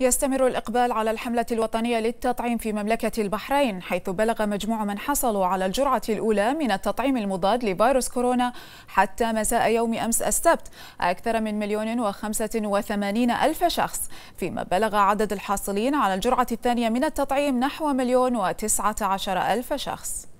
يستمر الإقبال على الحملة الوطنية للتطعيم في مملكة البحرين حيث بلغ مجموع من حصلوا على الجرعة الأولى من التطعيم المضاد لفيروس كورونا حتى مساء يوم أمس السبت أكثر من مليون وخمسة وثمانين ألف شخص فيما بلغ عدد الحاصلين على الجرعة الثانية من التطعيم نحو مليون وتسعة عشر ألف شخص